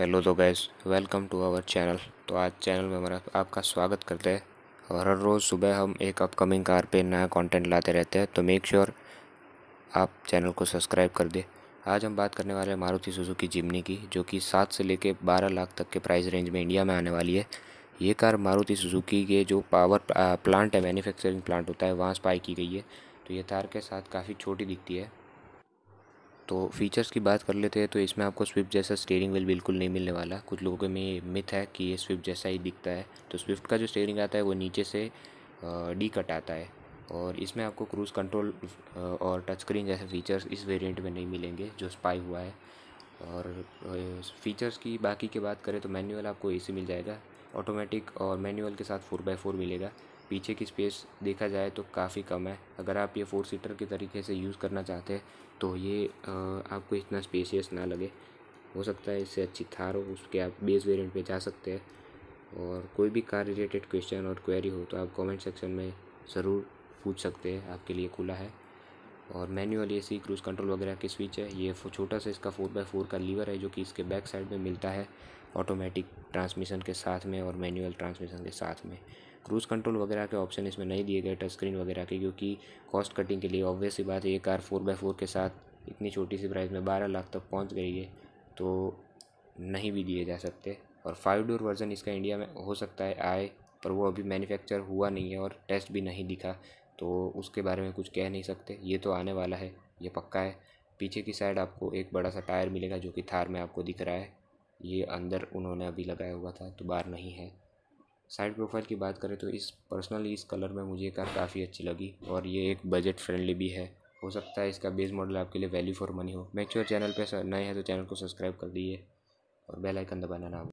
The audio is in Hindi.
हेलो दो तो guys welcome to our channel तो आज चैनल में हमारा आपका स्वागत करते हैं और हर रोज़ सुबह हम एक अपकमिंग कार पे नया कंटेंट लाते रहते हैं तो मेक श्योर आप चैनल को सब्सक्राइब कर दें आज हम बात करने वाले हैं मारुति सुजुकी जिमनी की जो कि सात से लेके बारह लाख तक के प्राइस रेंज में इंडिया में आने वाली है ये कार मारुति सुजुकी के जो पावर प्लांट है मैन्युफैक्चरिंग प्लांट होता है वहाँ स्पाई की गई है तो ये कार के साथ काफ़ी छोटी दिखती है तो फीचर्स की बात कर लेते हैं तो इसमें आपको स्विफ्ट जैसा स्टेयरिंग व्हील बिल्कुल नहीं मिलने वाला कुछ लोगों में ये मिथ है कि ये स्विफ्ट जैसा ही दिखता है तो स्विफ्ट का जो स्टेयरिंग आता है वो नीचे से डी कट आता है और इसमें आपको क्रूज़ कंट्रोल और टच स्क्रीन जैसे फ़ीचर्स इस वेरियंट में नहीं मिलेंगे जो स्पाई हुआ है और फीचर्स की बाकी की बात करें तो मैनुअल आपको ए मिल जाएगा ऑटोमेटिक और मैनुअल के साथ फोर बाई फोर मिलेगा पीछे की स्पेस देखा जाए तो काफ़ी कम है अगर आप ये फ़ोर सीटर के तरीके से यूज़ करना चाहते हैं तो ये आपको इतना स्पेसियस ना लगे हो सकता है इससे अच्छी थार हो उसके आप बेस वेरिएंट पे जा सकते हैं और कोई भी कार रिलेटेड क्वेश्चन और क्वेरी हो तो आप कमेंट सेक्शन में ज़रूर पूछ सकते हैं आपके लिए खुला है और manual A C cruise control वगैरह की स्विच है ये छोटा सा इसका फोर बाई फोर का लीवर है जो कि इसके बैक साइड में मिलता है ऑटोमेटिक ट्रांसमिशन के साथ में और मैनुअल ट्रांसमिशन के साथ में क्रूज़ कंट्रोल वगैरह के ऑप्शन इसमें नहीं दिए गए टच स्क्रीन वगैरह के क्योंकि कॉस्ट कटिंग के लिए ऑब्वियस सी बात है ये कार फोर बाई फोर के साथ इतनी छोटी सी प्राइस में बारह लाख तक पहुंच गई है तो नहीं भी दिए जा सकते और फाइव डोर वर्ज़न इसका इंडिया में हो सकता है आए पर वो अभी मैन्युफैक्चर हुआ नहीं है और टेस्ट भी नहीं दिखा तो उसके बारे में कुछ कह नहीं सकते ये तो आने वाला है ये पक्का है पीछे की साइड आपको एक बड़ा सा टायर मिलेगा जो कि थार में आपको दिख रहा है ये अंदर उन्होंने अभी लगाया हुआ था तो बाहर नहीं है साइड प्रोफाइल की बात करें तो इस पर्सनली इस कलर में मुझे कार काफ़ी अच्छी लगी और ये एक बजट फ्रेंडली भी है हो सकता है इसका बेस मॉडल आपके लिए वैल्यू फॉर मनी हो मेक चैनल पर नए हैं तो चैनल को सब्सक्राइब कर दीजिए और बेल आइकन दबाना ना